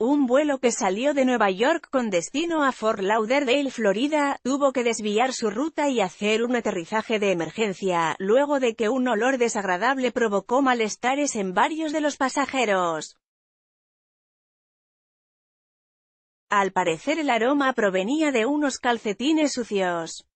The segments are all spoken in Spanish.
Un vuelo que salió de Nueva York con destino a Fort Lauderdale, Florida, tuvo que desviar su ruta y hacer un aterrizaje de emergencia, luego de que un olor desagradable provocó malestares en varios de los pasajeros. Al parecer el aroma provenía de unos calcetines sucios.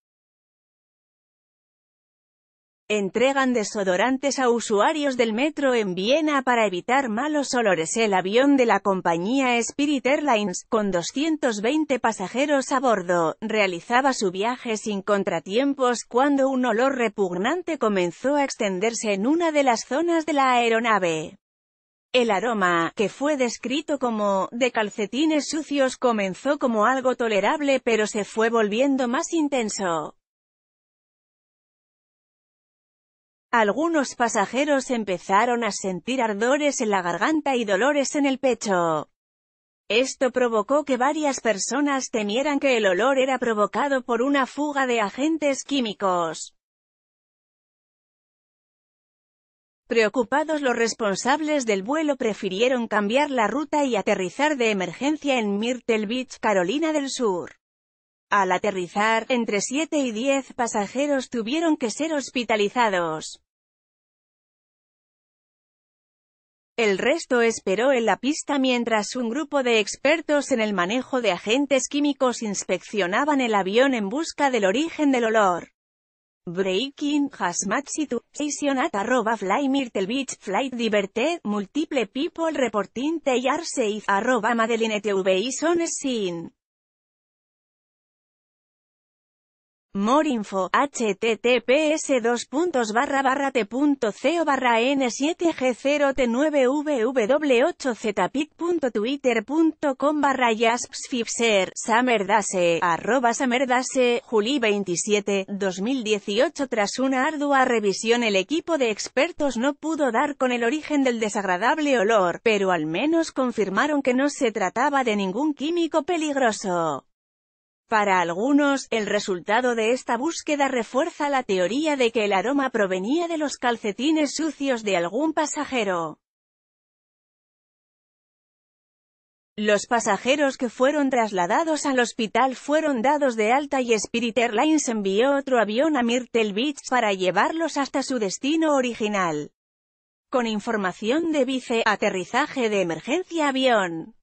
Entregan desodorantes a usuarios del metro en Viena para evitar malos olores. El avión de la compañía Spirit Airlines, con 220 pasajeros a bordo, realizaba su viaje sin contratiempos cuando un olor repugnante comenzó a extenderse en una de las zonas de la aeronave. El aroma, que fue descrito como de calcetines sucios comenzó como algo tolerable pero se fue volviendo más intenso. Algunos pasajeros empezaron a sentir ardores en la garganta y dolores en el pecho. Esto provocó que varias personas temieran que el olor era provocado por una fuga de agentes químicos. Preocupados los responsables del vuelo prefirieron cambiar la ruta y aterrizar de emergencia en Myrtle Beach, Carolina del Sur. Al aterrizar, entre 7 y 10 pasajeros tuvieron que ser hospitalizados. El resto esperó en la pista mientras un grupo de expertos en el manejo de agentes químicos inspeccionaban el avión en busca del origen del olor. Breaking Morinfo, https dos barra barra t.co barra n 7 g 0 t 9 ww 8 zpittwittercom barra jaspsfipser, samerdase, arroba samerdase, juli 27, 2018 Tras una ardua revisión el equipo de expertos no pudo dar con el origen del desagradable olor, pero al menos confirmaron que no se trataba de ningún químico peligroso. Para algunos, el resultado de esta búsqueda refuerza la teoría de que el aroma provenía de los calcetines sucios de algún pasajero. Los pasajeros que fueron trasladados al hospital fueron dados de alta y Spirit Airlines envió otro avión a Myrtle Beach para llevarlos hasta su destino original. Con información de vice aterrizaje de emergencia avión.